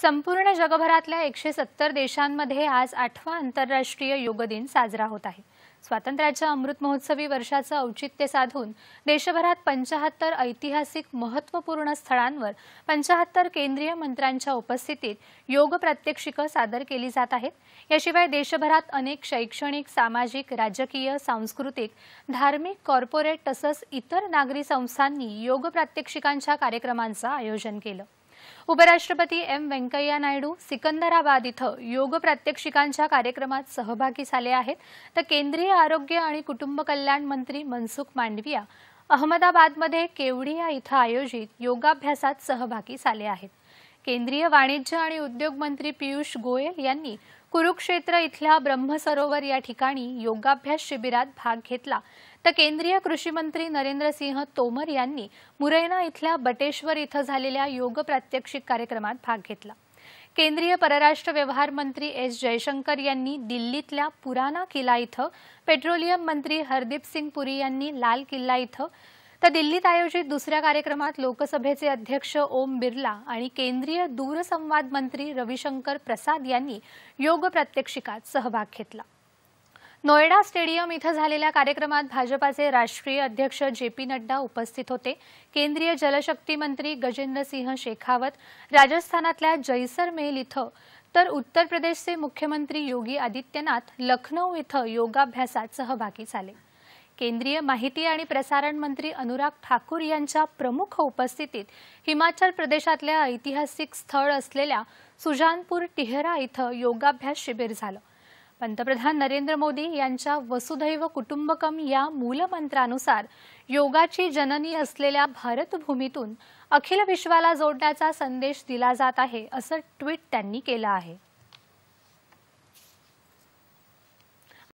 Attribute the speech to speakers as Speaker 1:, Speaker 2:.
Speaker 1: संपूर्ण जगभरातल्या एकशे सत्तर देशांमध्ये आज आठवा आंतरराष्ट्रीय योग दिन साजरा होत आहे स्वातंत्र्याच्या अमृत महोत्सवी वर्षाचं औचित्य साधून देशभरात पंचाहत्तर ऐतिहासिक महत्त्वपूर्ण स्थळांवर पंचाहत्तर केंद्रीय मंत्र्यांच्या उपस्थितीत योग प्रात्यक्षिकं सादर केली जात आहेत याशिवाय देशभरात अनेक शैक्षणिक सामाजिक राजकीय सांस्कृतिक धार्मिक कॉर्पोरेट तसंच इतर नागरी संस्थांनी योग प्रात्यक्षिकांच्या कार्यक्रमांचं आयोजन केलं उपराष्ट्रपती एम व्यंकय्या नायडू सिकंदराबाद इथं योग प्रात्यक्षिकांच्या कार्यक्रमात सहभागी झाले आहेत तर केंद्रीय आरोग्य आणि कुटुंब कल्याण मंत्री मनसुख मांडविया अहमदाबादमध्ये केवडिया इथं आयोजित योगाभ्यासात सहभागी झाले आहेत केंद्रीय वाणिज्य आणि उद्योग मंत्री पियुष गोयल यांनी कुरुक्षेत्र इथल्या ब्रह्मसरोवर या ठिकाणी योगाभ्यास शिबिरात भाग घेतला तर केंद्रीय कृषी मंत्री नरेंद्र सिंह तोमर यांनी मुरैना इथल्या बटेश्वर इथं झालेल्या योग प्रात्यक्षिक कार्यक्रमात भाग घेतला केंद्रीय परराष्ट्र व्यवहार मंत्री एस जयशंकर यांनी दिल्लीतल्या पुराना किल्ला इथं पेट्रोलियम मंत्री हरदीप सिंग पुरी यांनी लाल किल्ला इथं तर दिल्लीत आयोजित दुसऱ्या कार्यक्रमात लोकसभेचे अध्यक्ष ओम बिर्ला आणि केंद्रीय दूरसंवाद मंत्री रविशंकर प्रसाद यांनी योग प्रात्यक्षिकात सहभाग घेतला नोएडा स्टेडियम इथं झालेल्या कार्यक्रमात भाजपाचे राष्ट्रीय अध्यक्ष जे पी नड्डा उपस्थित होते केंद्रीय जलशक्ती मंत्री गजेंद्र सिंह शेखावत राजस्थानातल्या जैसरमेल इथं तर उत्तर प्रदेशचे मुख्यमंत्री योगी आदित्यनाथ लखनौ इथं योगाभ्यासात सहभागी झाले केंद्रीय माहिती आणि प्रसारण मंत्री अनुराग ठाकूर यांच्या प्रमुख उपस्थितीत हिमाचल प्रदेशातल्या ऐतिहासिक स्थळ असलेल्या सुजानपूर टिहरा इथं योगाभ्यास शिबिर झालं पंतप्रधान नरेंद्र मोदी यांच्या वसुधैव कुटुंबकम या मूलमंत्रानुसार योगाची जननी असलेल्या भारतभूमीतून अखिल विश्वाला जोडण्याचा संदेश दिला जात आहे असं ट्विट त्यांनी केलं आहे